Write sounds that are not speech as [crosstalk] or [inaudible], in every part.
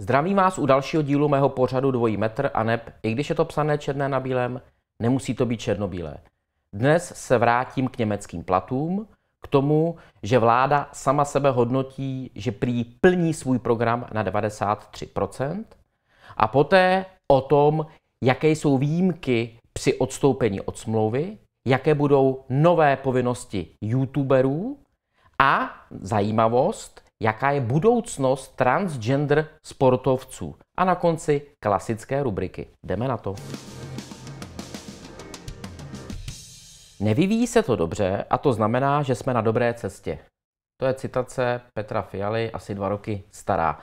Zdravím vás u dalšího dílu mého pořadu Dvojí metr a neb, i když je to psané černé na bílém, nemusí to být černobílé. Dnes se vrátím k německým platům k tomu, že vláda sama sebe hodnotí, že prý plní svůj program na 93%, a poté o tom, jaké jsou výjimky při odstoupení od smlouvy, jaké budou nové povinnosti youtuberů a zajímavost, jaká je budoucnost transgender sportovců. A na konci klasické rubriky. Jdeme na to. Nevyvíjí se to dobře a to znamená, že jsme na dobré cestě. To je citace Petra Fialy, asi dva roky stará.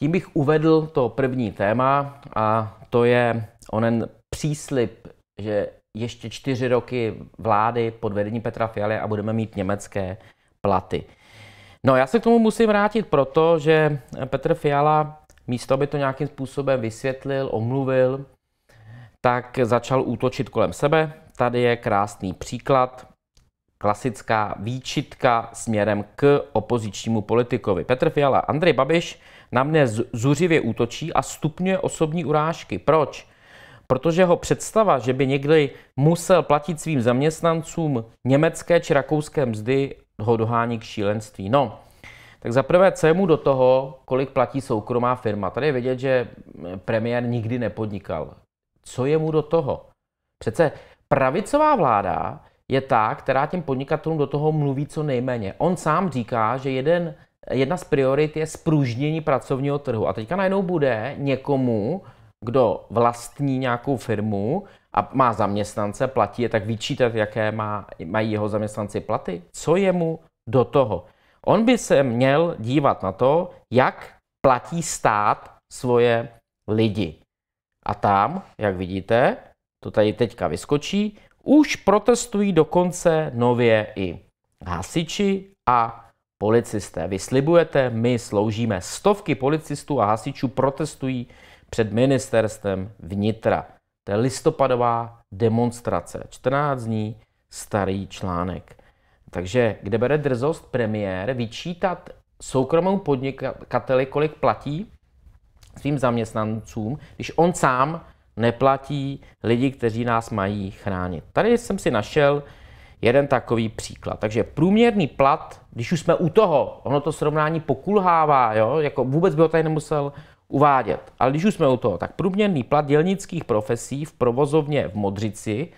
Tím bych uvedl to první téma a to je onen příslip, že ještě čtyři roky vlády pod vedením Petra Fialy a budeme mít německé platy. No já se k tomu musím vrátit proto, že Petr Fiala místo, aby to nějakým způsobem vysvětlil, omluvil, tak začal útočit kolem sebe. Tady je krásný příklad, klasická výčitka směrem k opozičnímu politikovi. Petr Fiala, Andrej Babiš na mne zuřivě útočí a stupňuje osobní urážky. Proč? Protože ho představa, že by někdy musel platit svým zaměstnancům německé či rakouské mzdy, ho dohání k šílenství. No, tak za prvé, co je mu do toho, kolik platí soukromá firma? Tady je vidět, že premiér nikdy nepodnikal. Co je mu do toho? Přece pravicová vláda je ta, která těm podnikatelům do toho mluví co nejméně. On sám říká, že jeden, jedna z priorit je spružnění pracovního trhu. A teďka najednou bude někomu, kdo vlastní nějakou firmu a má zaměstnance, platí je, tak vyčítat, jaké má, mají jeho zaměstnanci platy. Co je mu do toho? On by se měl dívat na to, jak platí stát svoje lidi. A tam, jak vidíte, to tady teďka vyskočí, už protestují dokonce nově i hasiči a policisté. Vy slibujete, my sloužíme. Stovky policistů a hasičů protestují před ministerstvem vnitra. To je listopadová demonstrace. 14 dní starý článek. Takže kde bere drzost premiér vyčítat soukromou podnikateli, kolik platí svým zaměstnancům, když on sám neplatí lidi, kteří nás mají chránit. Tady jsem si našel jeden takový příklad. Takže průměrný plat, když už jsme u toho, ono to srovnání pokulhává, jo? Jako vůbec by ho tady nemusel uvádět. Ale když už jsme u toho, tak průměrný plat dělnických profesí v provozovně v Modřici,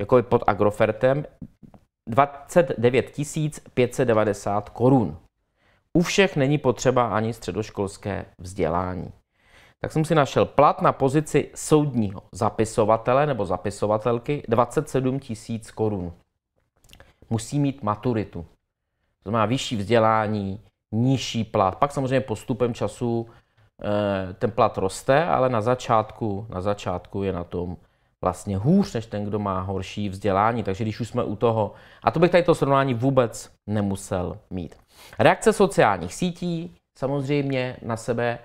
jako pod Agrofertem, 29 590 korun. U všech není potřeba ani středoškolské vzdělání. Tak jsem si našel plat na pozici soudního zapisovatele nebo zapisovatelky 27 tisíc korun. Musí mít maturitu. To znamená vyšší vzdělání, nižší plat. Pak samozřejmě postupem času eh, ten plat roste, ale na začátku, na začátku je na tom vlastně hůř než ten, kdo má horší vzdělání. Takže když už jsme u toho, a to bych tady to srovnání vůbec nemusel mít. Reakce sociálních sítí samozřejmě na sebe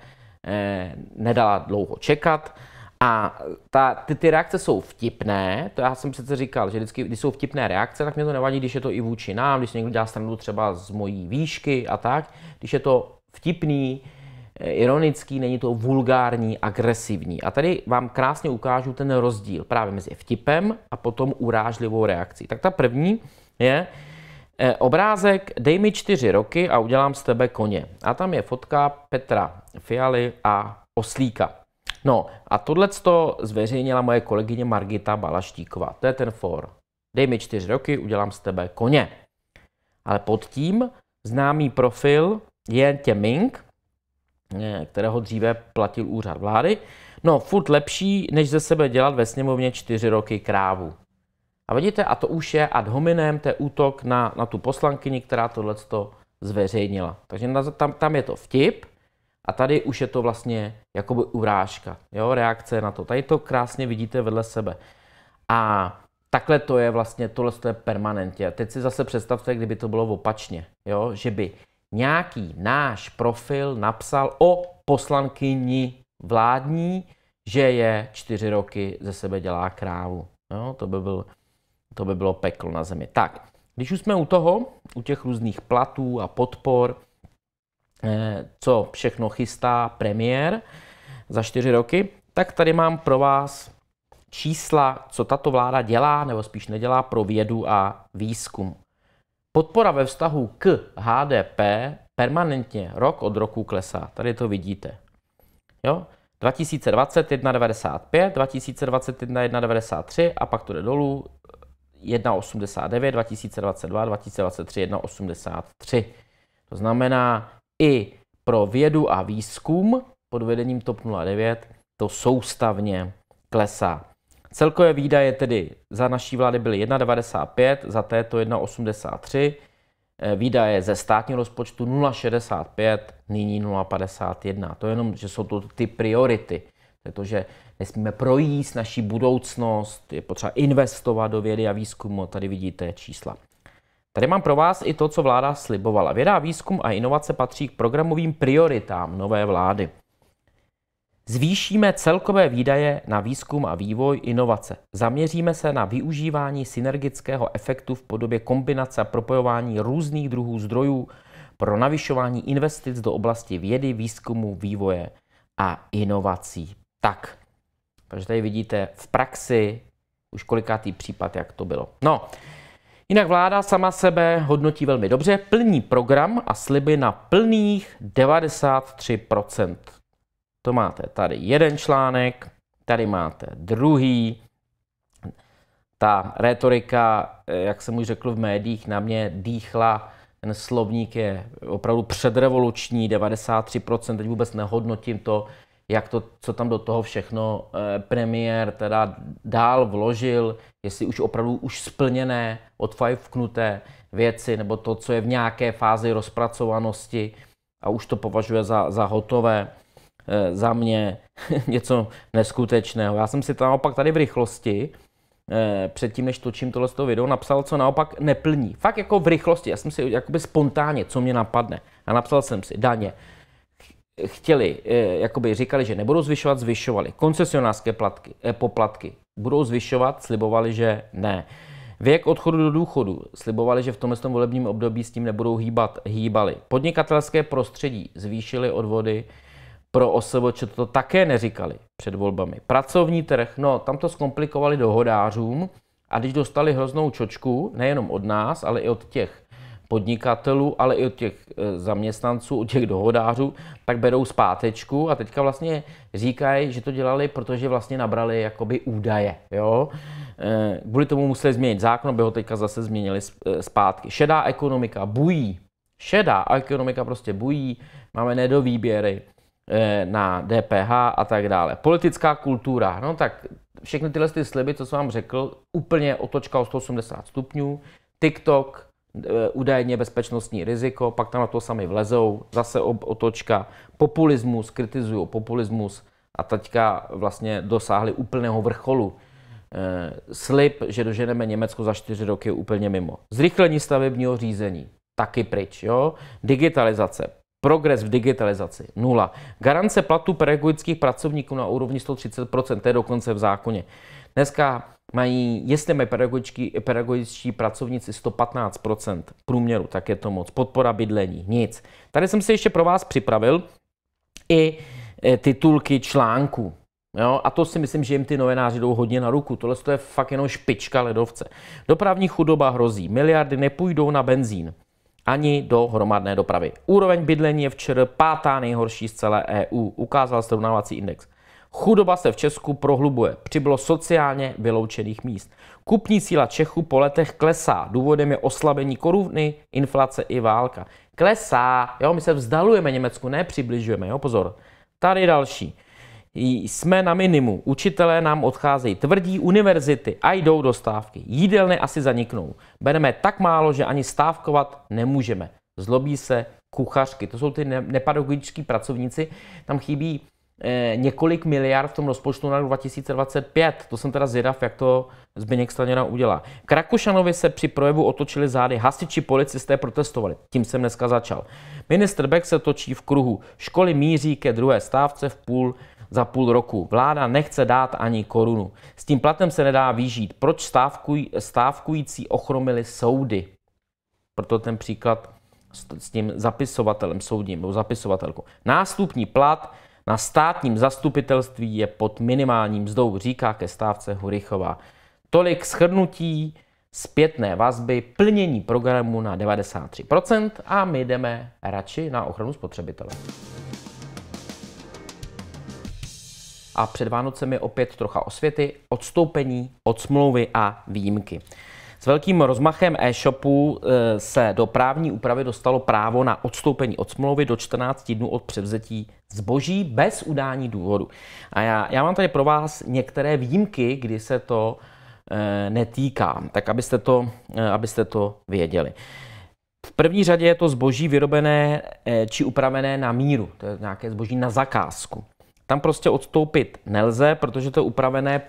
eh, nedala dlouho čekat. A ta, ty, ty reakce jsou vtipné, to já jsem přece říkal, že vždycky, když jsou vtipné reakce, tak mě to nevadí, když je to i vůči nám, když někdo dělá stranu třeba z mojí výšky a tak, když je to vtipný, ironický, není to vulgární, agresivní. A tady vám krásně ukážu ten rozdíl právě mezi vtipem a potom urážlivou reakcí. Tak ta první je e, obrázek Dej mi čtyři roky a udělám z tebe koně. A tam je fotka Petra Fialy a Oslíka. No a tohle to zveřejnila moje kolegyně Margita Balaštíková. To je ten for. Dej mi čtyři roky, udělám z tebe koně. Ale pod tím známý profil je Těmink. Eh, kterého dříve platil úřad vlády. No, furt lepší, než ze sebe dělat ve sněmovně čtyři roky krávu. A vidíte, a to už je ad hominem, to je útok na, na tu poslankyni, která tohle zveřejnila. Takže na, tam, tam je to vtip a tady už je to vlastně jakoby urážka, jo, reakce na to. Tady to krásně vidíte vedle sebe. A takhle to je vlastně, tohle to je permanentně. Teď si zase představte, kdyby to bylo opačně, jo, že by nějaký náš profil napsal o poslankyni vládní, že je čtyři roky ze sebe dělá krávu. Jo, no, to, by byl, to by bylo peklo na zemi. Tak, když už jsme u toho, u těch různých platů a podpor, eh, co všechno chystá premiér za čtyři roky, tak tady mám pro vás čísla, co tato vláda dělá, nebo spíš nedělá pro vědu a výzkum. Podpora ve vztahu k HDP permanentně rok od roku klesá. Tady to vidíte. Jo? 2020 1,95, 2021 1,93 a pak to jde dolů 1,89, 2022, 2023 1,83. To znamená i pro vědu a výzkum pod vedením TOP 09 to soustavně klesá. Celkové výdaje tedy za naší vlády byly 1,95, za této 1,83, eh, výdaje ze státního rozpočtu 0,65, nyní 0,51. To je jenom, že jsou to ty priority, protože nesmíme projíst naší budoucnost, je potřeba investovat do vědy a výzkumu, tady vidíte čísla. Tady mám pro vás i to, co vláda slibovala. Věda, výzkum a inovace patří k programovým prioritám nové vlády. Zvýšíme celkové výdaje na výzkum a vývoj inovace. Zaměříme se na využívání synergického efektu v podobě kombinace a propojování různých druhů zdrojů pro navyšování investic do oblasti vědy, výzkumu, vývoje a inovací. Tak, takže tady vidíte v praxi už kolikátý případ, jak to bylo. No, jinak vláda sama sebe hodnotí velmi dobře, plní program a sliby na plných 93%. To máte tady jeden článek, tady máte druhý. Ta retorika, eh, jak jsem už řekl v médiích, na mě dýchla. Ten slovník je opravdu předrevoluční, 93%, teď vůbec nehodnotím to, jak to, co tam do toho všechno eh, premiér teda dál vložil, jestli už opravdu už splněné, odfajfknuté věci, nebo to, co je v nějaké fázi rozpracovanosti a už to považuje za, za hotové. Eh, za mě [laughs] něco neskutečného. Já jsem si to naopak tady v rychlosti, eh, předtím, než točím tohle z toho video, napsal, co naopak neplní. Fakt jako v rychlosti, já jsem si jakoby spontánně, co mě napadne. A napsal jsem si daně, chtěli, eh, jakoby říkali, že nebudou zvyšovat, zvyšovali. Koncesionářské platky, poplatky budou zvyšovat, slibovali, že ne. Věk odchodu do důchodu slibovali, že v tomhle volebním období s tím nebudou hýbat, hýbali. Podnikatelské prostředí zvýšili odvody, pro OSVČ to také neříkali před volbami. Pracovní trh, no, tam to zkomplikovali dohodářům a když dostali hroznou čočku, nejenom od nás, ale i od těch podnikatelů, ale i od těch e, zaměstnanců, od těch dohodářů, tak berou zpátečku a teďka vlastně říkají, že to dělali, protože vlastně nabrali jakoby údaje, jo. E, kvůli tomu museli změnit zákon, aby ho teďka zase změnili e, zpátky. Šedá ekonomika bují. Šedá ekonomika prostě bují, máme nedovýběry, Eh, na DPH a tak dále. Politická kultura, no tak všechny tyhle ty sliby, co jsem vám řekl, úplně otočka o 180 stupňů. TikTok, eh, údajně bezpečnostní riziko, pak tam na to sami vlezou, zase otočka, populismus, kritizují populismus a teďka vlastně dosáhli úplného vrcholu. Eh, slib, že doženeme Německo za čtyři roky úplně mimo. Zrychlení stavebního řízení, taky pryč, jo? Digitalizace, Progres v digitalizaci nula. Garance platu pedagogických pracovníků na úrovni 130%, to je dokonce v zákoně. Dneska mají, jestli mají pedagogičtí, pedagogičtí pracovníci 115% průměru, tak je to moc. Podpora bydlení, nic. Tady jsem si ještě pro vás připravil i e, titulky článků. Jo, a to si myslím, že jim ty novináři jdou hodně na ruku. Tohle to je fakt jenom špička ledovce. Dopravní chudoba hrozí. Miliardy nepůjdou na benzín ani do hromadné dopravy. Úroveň bydlení je včera pátá nejhorší z celé EU, ukázal srovnávací index. Chudoba se v Česku prohlubuje, přibylo sociálně vyloučených míst. Kupní síla Čechů po letech klesá, důvodem je oslabení koruny, inflace i válka. Klesá, jo, my se vzdalujeme Německu, ne přibližujeme, jo, pozor. Tady další jsme na minimu. Učitelé nám odcházejí, tvrdí univerzity a jdou do stávky. Jídelny asi zaniknou. Bereme tak málo, že ani stávkovat nemůžeme. Zlobí se kuchařky. To jsou ty ne- nepedagogičtí pracovníci. Tam chybí eh, několik miliard v tom rozpočtu na rok 2025. To jsem teda zvědav, jak to Zbigněk Staněna udělá. Krakušanovi se při projevu otočili zády, hasiči, policisté protestovali. Tím jsem dneska začal. Minister Beck se točí v kruhu. Školy míří ke druhé stávce v půl za půl roku. Vláda nechce dát ani korunu. S tím platem se nedá vyžít. Proč stávkuj, stávkující ochromili soudy? Proto ten příklad s tím zapisovatelem soudním nebo zapisovatelkou. Nástupní plat na státním zastupitelství je pod minimálním mzdou, říká ke stávce Hurichová. Tolik schrnutí, zpětné vazby plnění programu na 93% a my jdeme radši na ochranu spotřebitele. a před Vánocemi opět trocha osvěty, odstoupení od smlouvy a výjimky. S velkým rozmachem e-shopu e, se do právní úpravy dostalo právo na odstoupení od smlouvy do 14 dnů od převzetí zboží bez udání důvodu. A já, já mám tady pro vás některé výjimky, kdy se to e, netýká, tak abyste to, e, abyste to věděli. V první řadě je to zboží vyrobené e, či upravené na míru, to je nějaké zboží na zakázku. Tam prostě odstoupit nelze, protože to je upravené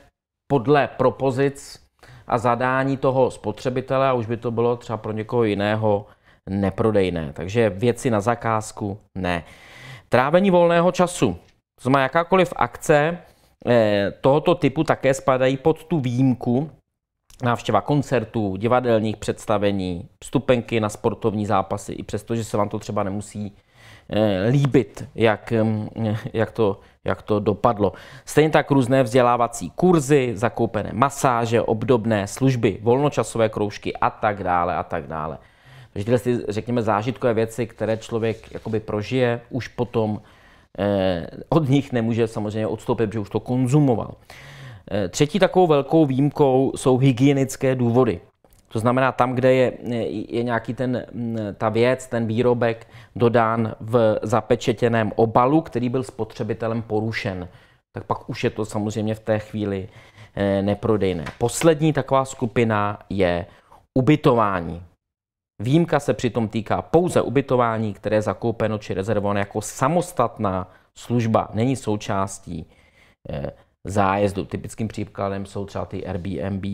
podle propozic a zadání toho spotřebitele a už by to bylo třeba pro někoho jiného neprodejné. Takže věci na zakázku ne. Trávení volného času. To znamená, jakákoliv akce eh, tohoto typu také spadají pod tu výjimku, návštěva koncertů, divadelních představení, vstupenky na sportovní zápasy, i přesto, že se vám to třeba nemusí Eh, líbit, jak, eh, jak, to, jak to dopadlo. Stejně tak různé vzdělávací kurzy, zakoupené masáže, obdobné služby, volnočasové kroužky a tak dále a tak dále. Takže tyhle, řekněme, zážitkové věci, které člověk jakoby prožije, už potom eh, od nich nemůže samozřejmě odstoupit, protože už to konzumoval. Eh, třetí takovou velkou výjimkou jsou hygienické důvody. To znamená, tam, kde je, je nějaký ten, mm, ta věc, ten výrobek dodán v zapečetěném obalu, který byl spotřebitelem porušen, tak pak už je to samozřejmě v té chvíli eh, neprodejné. Poslední taková skupina je ubytování. Výjimka se přitom týká pouze ubytování, které je zakoupeno či rezervováno jako samostatná služba, není součástí eh, zájezdu. Typickým příkladem jsou třeba ty Airbnb,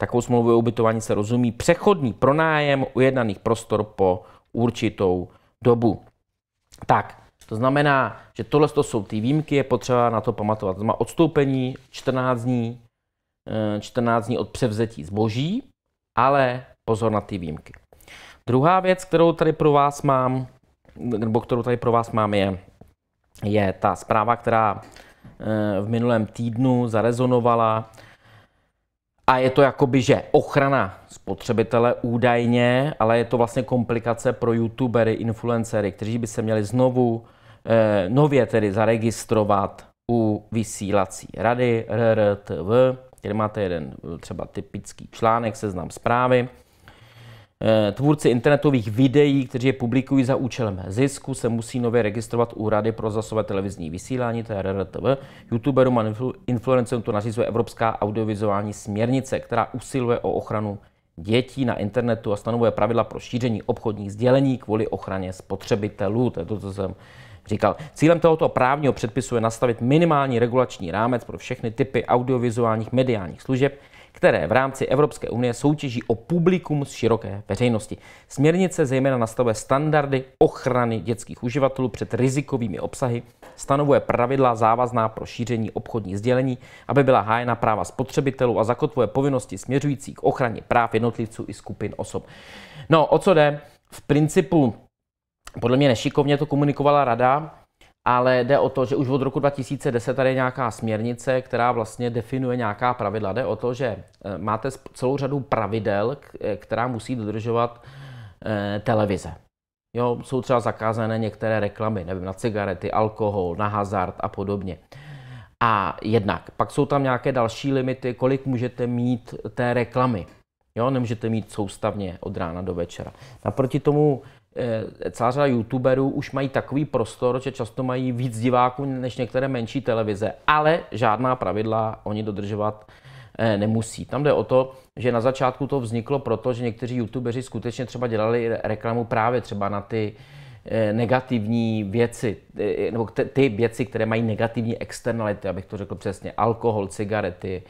Takovou smlouvou ubytování se rozumí přechodný pronájem ujednaných prostor po určitou dobu. Tak, to znamená, že tohle jsou ty výjimky, je potřeba na to pamatovat. To má odstoupení 14 dní, 14 eh, dní od převzetí zboží, ale pozor na ty výjimky. Druhá věc, kterou tady pro vás mám, nebo kterou tady pro vás mám, je, je ta zpráva, která eh, v minulém týdnu zarezonovala a je to jakoby, že ochrana spotřebitele údajně, ale je to vlastně komplikace pro youtubery, influencery, kteří by se měli znovu, eh, nově tedy zaregistrovat u vysílací rady RRTV, kde máte jeden eh, třeba typický článek, seznam zprávy, Eh, tvůrci internetových videí, kteří je publikují za účelem zisku, se musí nově registrovat u Rady pro zasové televizní vysílání, to je RRTV. Youtuberům a influencerům to nařizuje Evropská audiovizuální směrnice, která usiluje o ochranu dětí na internetu a stanovuje pravidla pro šíření obchodních sdělení kvůli ochraně spotřebitelů. To je to, co jsem říkal. Cílem tohoto právního předpisu je nastavit minimální regulační rámec pro všechny typy audiovizuálních mediálních služeb, které v rámci Evropské unie soutěží o publikum z široké veřejnosti. Směrnice zejména nastavuje standardy ochrany dětských uživatelů před rizikovými obsahy, stanovuje pravidla závazná pro šíření obchodní sdělení, aby byla hájena práva spotřebitelů a zakotvuje povinnosti směřující k ochraně práv jednotlivců i skupin osob. No, o co jde? V principu podle mě nešikovně to komunikovala rada, ale jde o to, že už od roku 2010 tady je nějaká směrnice, která vlastně definuje nějaká pravidla. Jde o to, že eh, máte celou řadu pravidel, eh, která musí dodržovat eh, televize. Jo, jsou třeba zakázané některé reklamy, nevím, na cigarety, alkohol, na hazard a podobně. A jednak, pak jsou tam nějaké další limity, kolik můžete mít té reklamy. Jo, nemůžete mít soustavně od rána do večera. Naproti tomu Eh, celá řada youtuberů už mají takový prostor, že často mají víc diváků než některé menší televize, ale žádná pravidla oni dodržovat eh, nemusí. Tam jde o to, že na začátku to vzniklo proto, že někteří youtubeři skutečně třeba dělali reklamu právě třeba na ty eh, negativní věci, nebo ty věci, které mají negativní externality, abych to řekl přesně, alkohol, cigarety,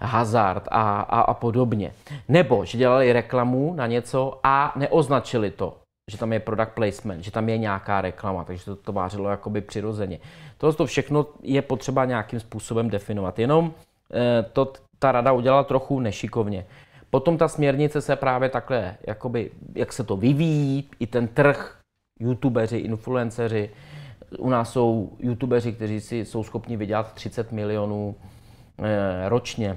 hazard a, a, a podobně. Nebo že dělali reklamu na něco a neoznačili to že tam je product placement, že tam je nějaká reklama, takže to, to vářilo jakoby přirozeně. Tohle to všechno je potřeba nějakým způsobem definovat. Jenom eh, to ta rada udělala trochu nešikovně. Potom ta směrnice se právě takhle, jakoby, jak se to vyvíjí, i ten trh, youtubeři, influenceři, u nás jsou youtubeři, kteří si jsou schopni vydělat 30 milionů eh, ročně.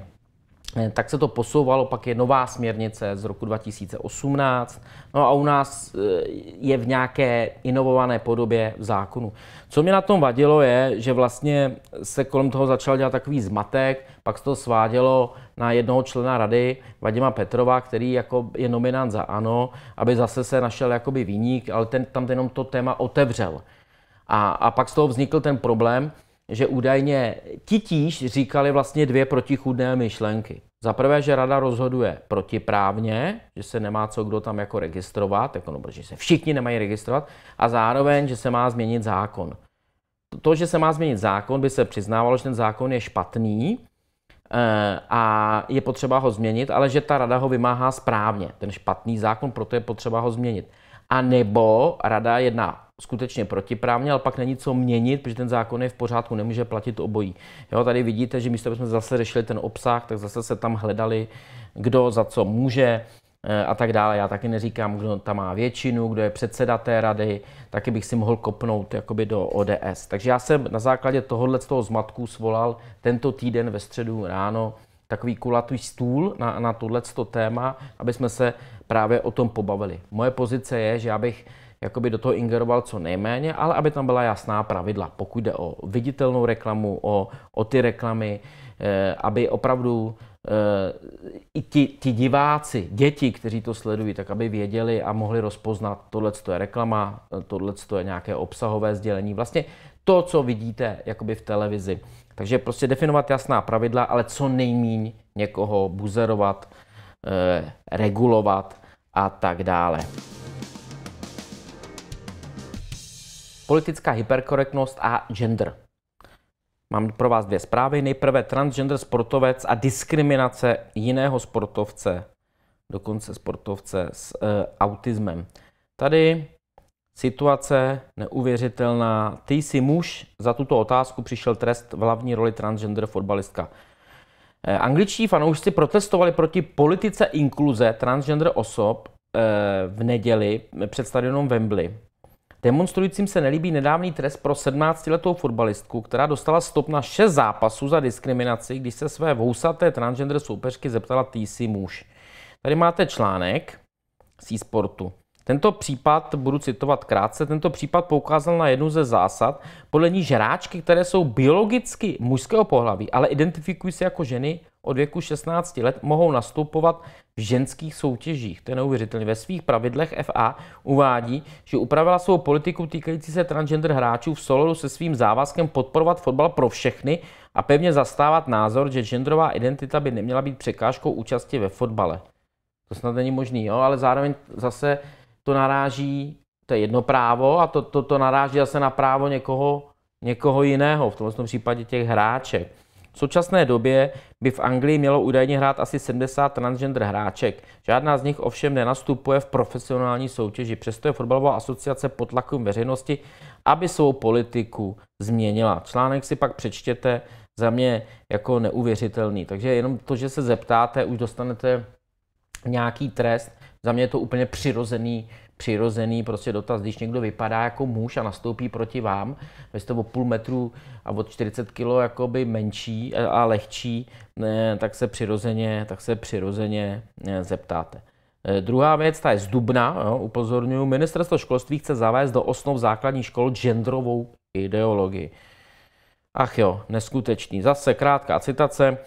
Eh, tak se to posouvalo, pak je nová směrnice z roku 2018, no a u nás eh, je v nějaké inovované podobě v zákonu. Co mě na tom vadilo je, že vlastně se kolem toho začal dělat takový zmatek, pak se to svádělo na jednoho člena rady, Vadima Petrova, který jako je nominant za ANO, aby zase se našel jakoby výnik, ale ten tam jenom to téma otevřel. A, a pak z toho vznikl ten problém, že údajně titíž říkali vlastně dvě protichudné myšlenky. Za prvé, že rada rozhoduje protiprávně, že se nemá co kdo tam jako registrovat, jako, no, že se všichni nemají registrovat, a zároveň, že se má změnit zákon. To, že se má změnit zákon, by se přiznávalo, že ten zákon je špatný eh, a je potřeba ho změnit, ale že ta rada ho vymáhá správně, ten špatný zákon, proto je potřeba ho změnit. A nebo rada jedná skutečně protiprávně, ale pak není co měnit, protože ten zákon je v pořádku, nemůže platit obojí. Jo, tady vidíte, že místo, jsme zase řešili ten obsah, tak zase se tam hledali, kdo za co může eh, a tak dále. Já taky neříkám, kdo tam má většinu, kdo je předseda té rady, taky bych si mohl kopnout jakoby do ODS. Takže já jsem na základě tohohle z toho zmatku svolal tento týden ve středu ráno takový kulatý stůl na, na tohleto téma, aby jsme se právě o tom pobavili. Moje pozice je, že já bych jakoby do toho ingeroval co nejméně, ale aby tam byla jasná pravidla, pokud jde o viditelnou reklamu, o, o ty reklamy, eh, aby opravdu eh, i ti, ti diváci, děti, kteří to sledují, tak aby věděli a mohli rozpoznat, tohle je reklama, tohle je nějaké obsahové sdělení. Vlastně to, co vidíte jakoby v televizi. Takže prostě definovat jasná pravidla, ale co nejmíň někoho buzerovat, eh, regulovat, a tak dále. Politická hyperkorektnost a gender. Mám pro vás dvě zprávy. Nejprve transgender sportovec a diskriminace jiného sportovce, dokonce sportovce s e, autismem. Tady situace neuvěřitelná. Ty jsi muž, za tuto otázku přišel trest v hlavní roli transgender fotbalistka. Eh, angličtí fanoušci protestovali proti politice inkluze transgender osob eh, v neděli eh, před stadionem Wembley. Demonstrujícím se nelíbí nedávný trest pro 17-letou fotbalistku, která dostala stop na 6 zápasů za diskriminaci, když se své vousaté transgender soupeřky zeptala TC muž. Tady máte článek z e-sportu. Tento případ, budu citovat krátce, tento případ poukázal na jednu ze zásad, podle ní žráčky, které jsou biologicky mužského pohlaví, ale identifikují se jako ženy od věku 16 let, mohou nastupovat v ženských soutěžích. To je neuvěřitelné. Ve svých pravidlech FA uvádí, že upravila svou politiku týkající se transgender hráčů v souladu se svým závazkem podporovat fotbal pro všechny a pevně zastávat názor, že genderová identita by neměla být překážkou účasti ve fotbale. To snad není možný, jo? ale zároveň zase to naráží, to je jedno právo, a to, to, to naráží zase na právo někoho, někoho jiného, v tomto případě těch hráček. V současné době by v Anglii mělo údajně hrát asi 70 transgender hráček. Žádná z nich ovšem nenastupuje v profesionální soutěži, přesto je fotbalová asociace pod tlakem veřejnosti, aby svou politiku změnila. Článek si pak přečtěte za mě jako neuvěřitelný. Takže jenom to, že se zeptáte, už dostanete nějaký trest, za mě je to úplně přirozený, přirozený prostě dotaz, když někdo vypadá jako muž a nastoupí proti vám, vy jste o půl metru a od 40 kg jakoby menší a lehčí, tak se přirozeně, tak se přirozeně eh, zeptáte. Eh, druhá věc, ta je z Dubna, jo, upozorňuji, ministerstvo školství chce zavést do osnov základních škol genderovou ideologii. Ach jo, neskutečný. Zase krátká citace.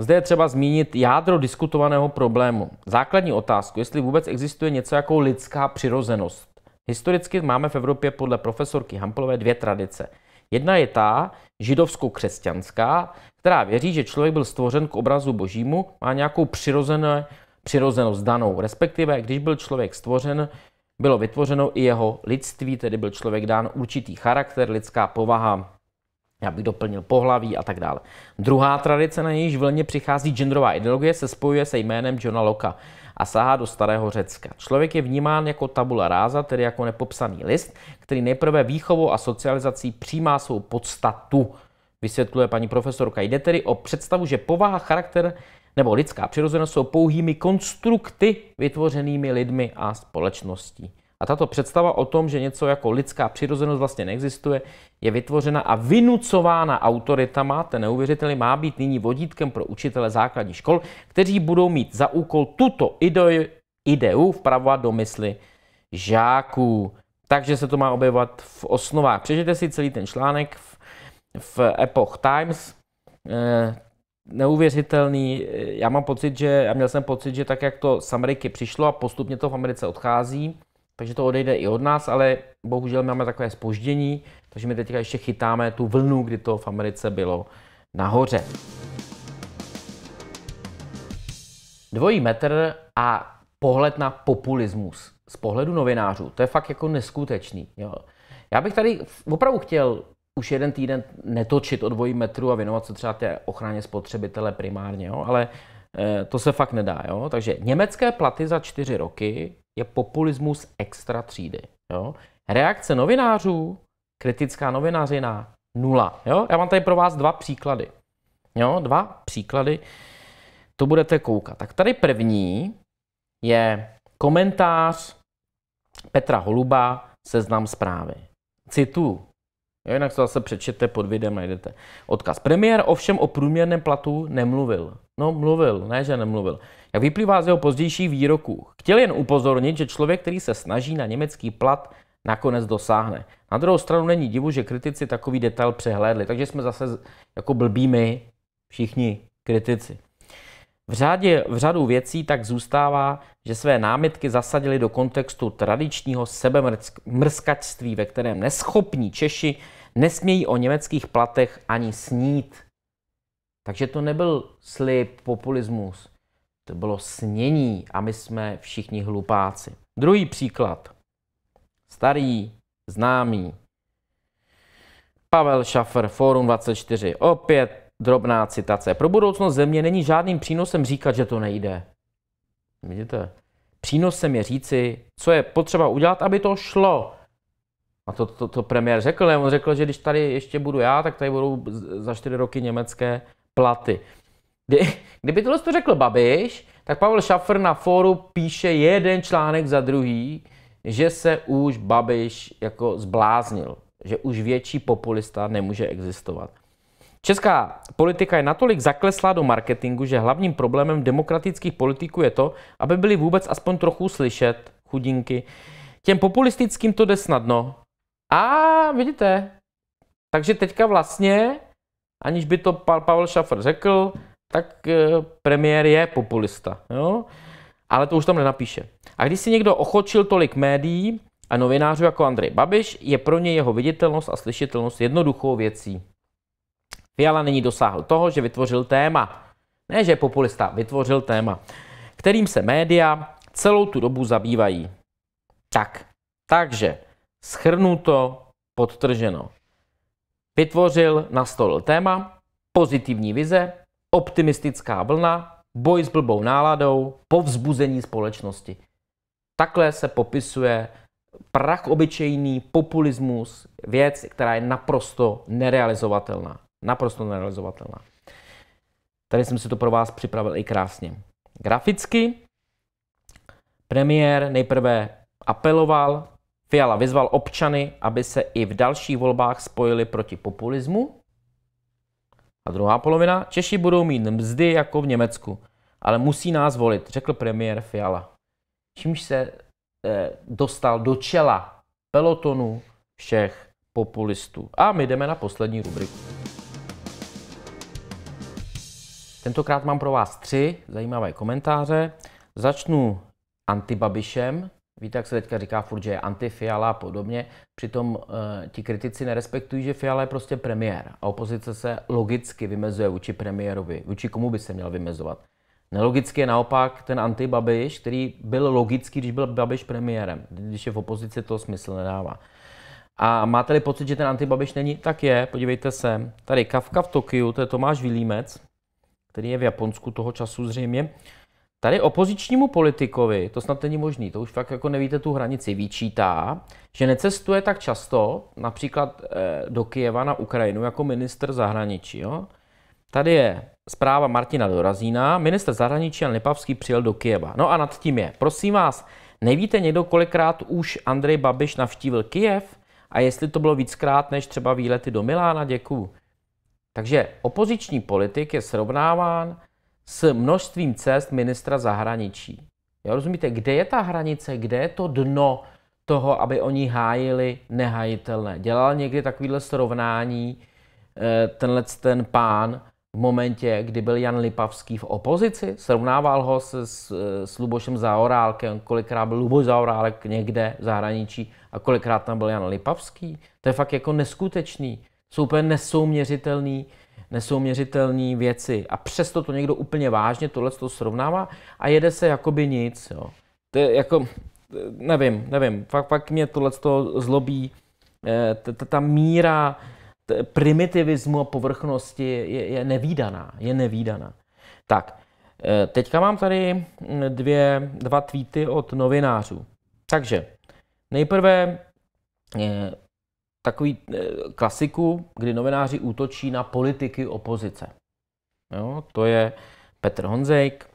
Zde je třeba zmínit jádro diskutovaného problému. Základní otázku, jestli vůbec existuje něco jako lidská přirozenost. Historicky máme v Evropě podle profesorky Hamplové dvě tradice. Jedna je ta židovsko-křesťanská, která věří, že člověk byl stvořen k obrazu božímu, má nějakou přirozené, přirozenost danou. Respektive, když byl člověk stvořen, bylo vytvořeno i jeho lidství, tedy byl člověk dán určitý charakter, lidská povaha já bych doplnil pohlaví a tak dále. Druhá tradice, na jejíž vlně přichází genderová ideologie, se spojuje se jménem Johna Loka a sahá do starého Řecka. Člověk je vnímán jako tabula ráza, tedy jako nepopsaný list, který nejprve výchovou a socializací přijímá svou podstatu, vysvětluje paní profesorka. Jde tedy o představu, že povaha, charakter nebo lidská přirozenost jsou pouhými konstrukty vytvořenými lidmi a společností. A tato představa o tom, že něco jako lidská přirozenost vlastně neexistuje, je vytvořena a vynucována autoritama, ten neuvěřitelný má být nyní vodítkem pro učitele základních škol, kteří budou mít za úkol tuto ideu, ideu vpravovat do mysli žáků. Takže se to má objevovat v osnovách. Přečtěte si celý ten článek v, v Epoch Times. E, neuvěřitelný. Já mám pocit, že, já měl jsem pocit, že tak, jak to z Ameriky přišlo a postupně to v Americe odchází, takže to odejde i od nás, ale bohužel máme takové spoždění, takže my teďka ještě chytáme tu vlnu, kdy to v Americe bylo nahoře. Dvojí metr a pohled na populismus z pohledu novinářů, to je fakt jako neskutečný. Jo. Já bych tady opravdu chtěl už jeden týden netočit o dvojí metru a věnovat se třeba té ochraně spotřebitele primárně, jo, ale eh, to se fakt nedá. Jo. Takže německé platy za čtyři roky je populismus extra třídy. Jo? Reakce novinářů, kritická novinářina, nula. Jo? Já mám tady pro vás dva příklady. Jo? Dva příklady, to budete koukat. Tak tady první je komentář Petra Holuba, seznam zprávy. Citu. Jo, jinak se zase přečtěte pod videem, najdete odkaz. Premiér ovšem o průměrném platu nemluvil. No mluvil, ne že nemluvil. Jak vyplývá z jeho pozdějších výroků. Chtěl jen upozornit, že člověk, který se snaží na německý plat, nakonec dosáhne. Na druhou stranu není divu, že kritici takový detail přehlédli, takže jsme zase jako blbými všichni kritici. V, řádě, v řadu věcí tak zůstává, že své námitky zasadili do kontextu tradičního sebemrskačství, ve kterém neschopní Češi nesmějí o německých platech ani snít. Takže to nebyl slib, populismus, to bylo snění a my jsme všichni hlupáci. Druhý příklad. Starý, známý. Pavel Šafr, Forum 24. Opět Drobná citace. Pro budoucnost země není žádným přínosem říkat, že to nejde. Vidíte? Přínosem je říci, co je potřeba udělat, aby to šlo. A to, to, to premiér řekl, ne? On řekl, že když tady ještě budu já, tak tady budou za čtyři roky německé platy. Kdy, kdyby tohle to řekl Babiš, tak Pavel Šafr na fóru píše jeden článek za druhý, že se už Babiš jako zbláznil, že už větší populista nemůže existovat. Česká politika je natolik zakleslá do marketingu, že hlavním problémem demokratických politiků je to, aby byli vůbec aspoň trochu slyšet, chudinky. Těm populistickým to jde snadno. A vidíte, takže teďka vlastně, aniž by to pa- Pavel Šafr řekl, tak e, premiér je populista. Jo? Ale to už tam nenapíše. A když si někdo ochočil tolik médií a novinářů jako Andrej Babiš, je pro ně jeho viditelnost a slyšitelnost jednoduchou věcí. Fiala není dosáhl toho, že vytvořil téma. Ne, že je populista, vytvořil téma, kterým se média celou tu dobu zabývají. Tak, takže schrnuto, podtrženo. Vytvořil, nastolil téma, pozitivní vize, optimistická vlna, boj s blbou náladou, povzbuzení společnosti. Takhle se popisuje prach obyčejný populismus, věc, která je naprosto nerealizovatelná. Naprosto nerealizovatelná. Tady jsem si to pro vás připravil i krásně. Graficky premiér nejprve apeloval, Fiala vyzval občany, aby se i v dalších volbách spojili proti populismu. A druhá polovina, Češi budou mít mzdy jako v Německu, ale musí nás volit, řekl premiér Fiala. Čímž se eh, dostal do čela pelotonu všech populistů. A my jdeme na poslední rubriku. Tentokrát mám pro vás tři zajímavé komentáře. Začnu antibabišem. Víte, jak se teďka říká furt, že je antifiala a podobně. Přitom eh, ti kritici nerespektují, že Fiala je prostě premiér a opozice se logicky vymezuje vůči premiérovi. Vůči komu by se měl vymezovat? Nelogicky je naopak ten antibabiš, který byl logický, když byl Babiš premiérem. Když je v opozici, to smysl nedává. A máte-li pocit, že ten antibabiš není? Tak je, podívejte se. Tady Kafka v Tokiu, to je Tomáš Vilímec, který je v Japonsku toho času zřejmě, tady opozičnímu politikovi, to snad není možný, to už fakt jako nevíte tu hranici, vyčítá, že necestuje tak často, například eh, do Kijeva na Ukrajinu jako minister zahraničí. Jo? Tady je zpráva Martina Dorazína. Minister zahraničí Jan Lipavský přijel do Kijeva. No a nad tím je. Prosím vás, nevíte někdo, kolikrát už Andrej Babiš navštívil Kijev? A jestli to bylo víckrát než třeba výlety do Milána? Děkuju. Takže opoziční politik je srovnáván s množstvím cest ministra zahraničí. Já rozumíte, kde je ta hranice, kde je to dno toho, aby oni hájili nehajitelné. Dělal někdy takovýhle srovnání eh, tenhle ten pán v momentě, kdy byl Jan Lipavský v opozici, srovnával ho se, s, eh, s Lubošem Zaorálkem, kolikrát byl Luboš Zaorálek někde v zahraničí a kolikrát tam byl Jan Lipavský. To je fakt jako neskutečný. Jsou úplně nesouměřitelný, nesouměřitelný věci. A přesto to někdo úplně vážně tohle to srovnává a jede se jakoby nic. Jo. To je jako, nevím, nevím, fakt, fakt mě tohle to zlobí. Eh, ta míra primitivismu a povrchnosti je, je nevýdaná, je nevýdaná. Tak, eh, teďka mám tady hm, dvě, dva tweety od novinářů. Takže nejprve eh, takový eh, klasiku, kdy novináři útočí na politiky opozice. Jo, to je Petr Honzejk.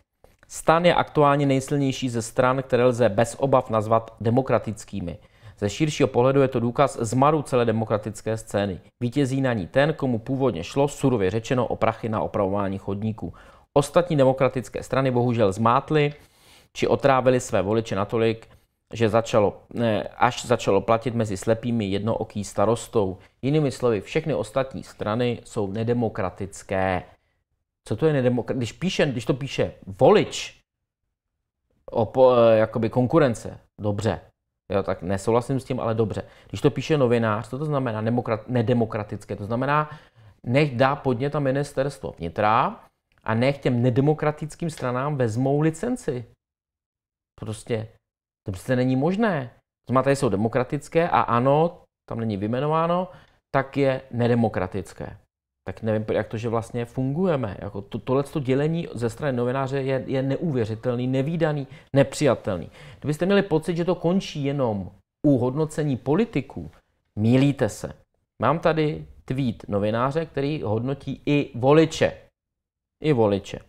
Stan je aktuálně nejsilnější ze stran, které lze bez obav nazvat demokratickými. Ze širšího pohledu je to důkaz zmaru celé demokratické scény. Vítězí na ní ten, komu původně šlo, surově řečeno, o prachy na opravování chodníků. Ostatní demokratické strany bohužel zmátly či otrávili své voliče natolik, že začalo, ne, až začalo platit mezi slepými jednooký starostou. Jinými slovy, všechny ostatní strany jsou nedemokratické. Co to je nedemokratické? Když, píše, když to píše volič, po, e, jakoby konkurence, dobře, jo, tak nesouhlasím s tím, ale dobře. Když to píše novinář, co to znamená Demokrat, nedemokratické? To znamená, nech dá podnět a ministerstvo vnitra a nech těm nedemokratickým stranám vezmou licenci. Prostě to prostě není možné. To znamená, tady jsou demokratické a ano, tam není vymenováno, tak je nedemokratické. Tak nevím, jak to, že vlastně fungujeme. Jako to, tohleto dělení ze strany novináře je, je neuvěřitelný, nevýdaný, nepřijatelný. Kdybyste měli pocit, že to končí jenom u hodnocení politiků, mílíte se. Mám tady tweet novináře, který hodnotí i voliče. I voliče.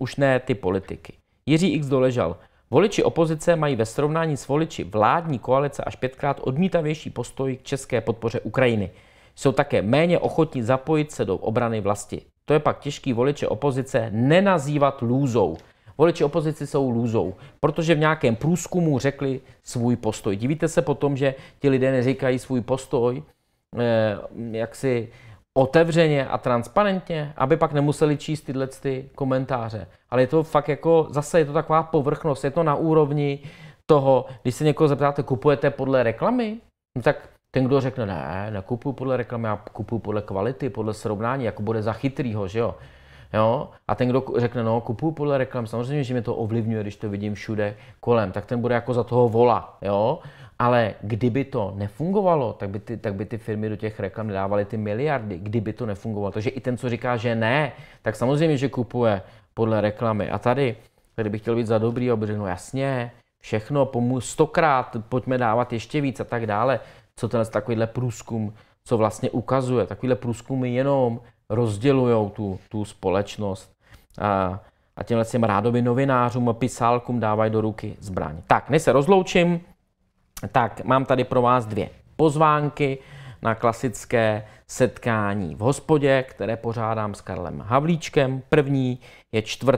Už ne ty politiky. Jiří X doležal. Voliči opozice mají ve srovnání s voliči vládní koalice až pětkrát odmítavější postoj k české podpoře Ukrajiny. Jsou také méně ochotní zapojit se do obrany vlasti. To je pak těžký voliče opozice nenazývat lůzou. Voliči opozici jsou lůzou, protože v nějakém průzkumu řekli svůj postoj. Divíte se potom, že ti lidé neříkají svůj postoj, eh, jak si otevřeně a transparentně, aby pak nemuseli číst tyhle ty komentáře. Ale je to fakt jako, zase je to taková povrchnost, je to na úrovni toho, když se někoho zeptáte, kupujete podle reklamy, no tak ten, kdo řekne, ne, nekupuju podle reklamy, já kupuju podle kvality, podle srovnání, jako bude za chytrýho, že jo. Jo? A ten, kdo řekne, no, kupuju podle reklam, samozřejmě, že mě to ovlivňuje, když to vidím všude kolem, tak ten bude jako za toho vola, jo? Ale kdyby to nefungovalo, tak by, ty, tak by ty firmy do těch reklam dávaly ty miliardy, kdyby to nefungovalo. Takže i ten, co říká, že ne, tak samozřejmě, že kupuje podle reklamy. A tady, tady bych chtěl být za dobrý a no jasně, všechno, pomů stokrát, pojďme dávat ještě víc a tak dále. Co tenhle takovýhle průzkum, co vlastně ukazuje. Takovýhle průzkumy jenom rozdělují tu, tu společnost. A, a těmhle těm rádoby novinářům a pisálkům dávají do ruky zbraň. Tak, než se rozloučím, tak mám tady pro vás dvě pozvánky na klasické setkání v hospodě, které pořádám s Karlem Havlíčkem. První je 4.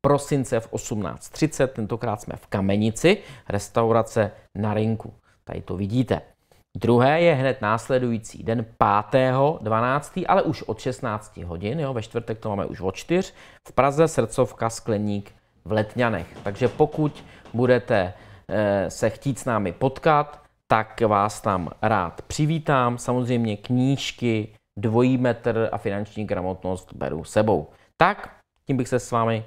prosince v 18.30, tentokrát jsme v Kamenici, restaurace na rinku. Tady to vidíte. Druhé je hned následující den 5.12., ale už od 16 hodin, jo, ve čtvrtek to máme už od 4, v Praze srdcovka Skleník v Letňanech. Takže pokud budete Eh, se chtít s námi potkat, tak vás tam rád přivítám. Samozřejmě knížky, dvojí metr a finanční gramotnost beru sebou. Tak, tím bych se s vámi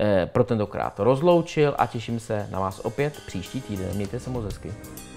eh, pro tentokrát rozloučil a těším se na vás opět příští týden. Mějte se moc hezky.